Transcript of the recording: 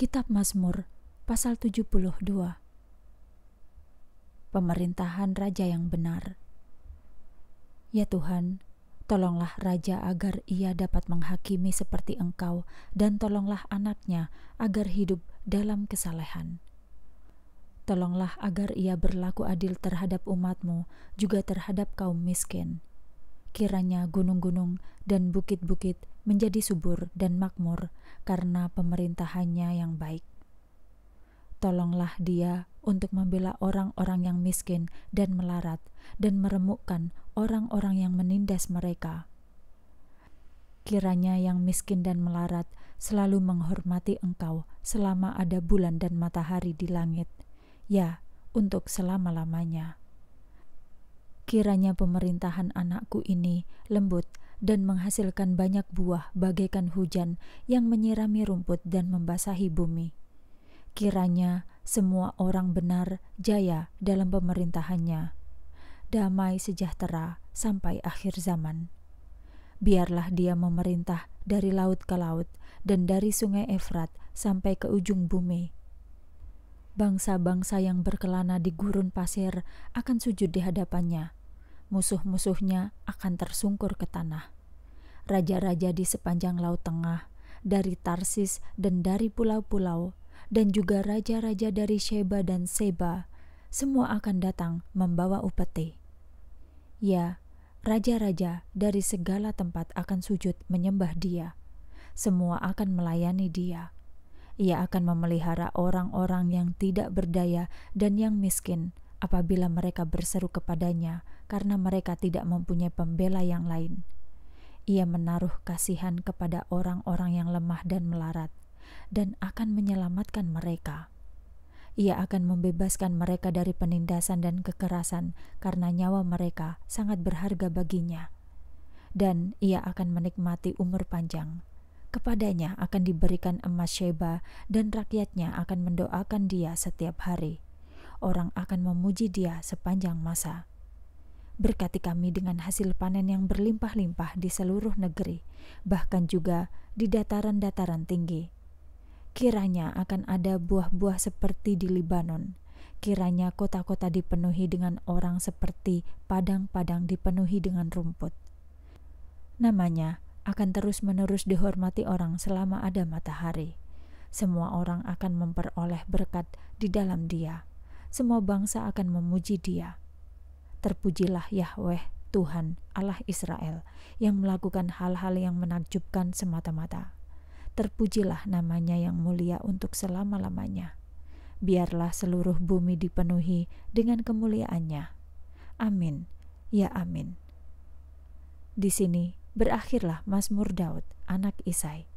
Kitab Mazmur pasal 72 Pemerintahan Raja yang benar Ya Tuhan, tolonglah raja agar ia dapat menghakimi seperti engkau dan tolonglah anaknya agar hidup dalam kesalehan. Tolonglah agar ia berlaku adil terhadap umatmu, juga terhadap kaum miskin Kiranya gunung-gunung dan bukit-bukit menjadi subur dan makmur karena pemerintahannya yang baik. Tolonglah dia untuk membela orang-orang yang miskin dan melarat dan meremukkan orang-orang yang menindas mereka. Kiranya yang miskin dan melarat selalu menghormati engkau selama ada bulan dan matahari di langit, ya, untuk selama-lamanya. Kiranya pemerintahan anakku ini lembut dan menghasilkan banyak buah bagaikan hujan yang menyirami rumput dan membasahi bumi. Kiranya semua orang benar jaya dalam pemerintahannya. Damai sejahtera sampai akhir zaman. Biarlah dia memerintah dari laut ke laut dan dari sungai Efrat sampai ke ujung bumi bangsa-bangsa yang berkelana di gurun pasir akan sujud di hadapannya, musuh-musuhnya akan tersungkur ke tanah. Raja-raja di sepanjang Laut Tengah, dari Tarsis dan dari pulau-pulau, dan juga raja-raja dari Sheba dan Seba, semua akan datang membawa upeti. Ya, raja-raja dari segala tempat akan sujud menyembah dia. Semua akan melayani dia. Ia akan memelihara orang-orang yang tidak berdaya dan yang miskin, apabila mereka berseru kepadanya karena mereka tidak mempunyai pembela yang lain. Ia menaruh kasihan kepada orang-orang yang lemah dan melarat dan akan menyelamatkan mereka. Ia akan membebaskan mereka dari penindasan dan kekerasan karena nyawa mereka sangat berharga baginya. Dan ia akan menikmati umur panjang. Kepadanya akan diberikan emas Sheba dan rakyatnya akan mendoakan dia setiap hari orang akan memuji dia sepanjang masa. Berkati kami dengan hasil panen yang berlimpah-limpah di seluruh negeri, bahkan juga di dataran-dataran tinggi. Kiranya akan ada buah-buah seperti di Libanon. Kiranya kota-kota dipenuhi dengan orang seperti padang-padang dipenuhi dengan rumput. Namanya akan terus-menerus dihormati orang selama ada matahari. Semua orang akan memperoleh berkat di dalam Dia semua bangsa akan memuji Dia. Terpujilah Yahweh, Tuhan Allah Israel, yang melakukan hal-hal yang menakjubkan semata-mata. Terpujilah namanya yang mulia untuk selama-lamanya. Biarlah seluruh bumi dipenuhi dengan kemuliaannya. Amin. Ya amin. Di sini berakhirlah Mazmur Daud, anak Isai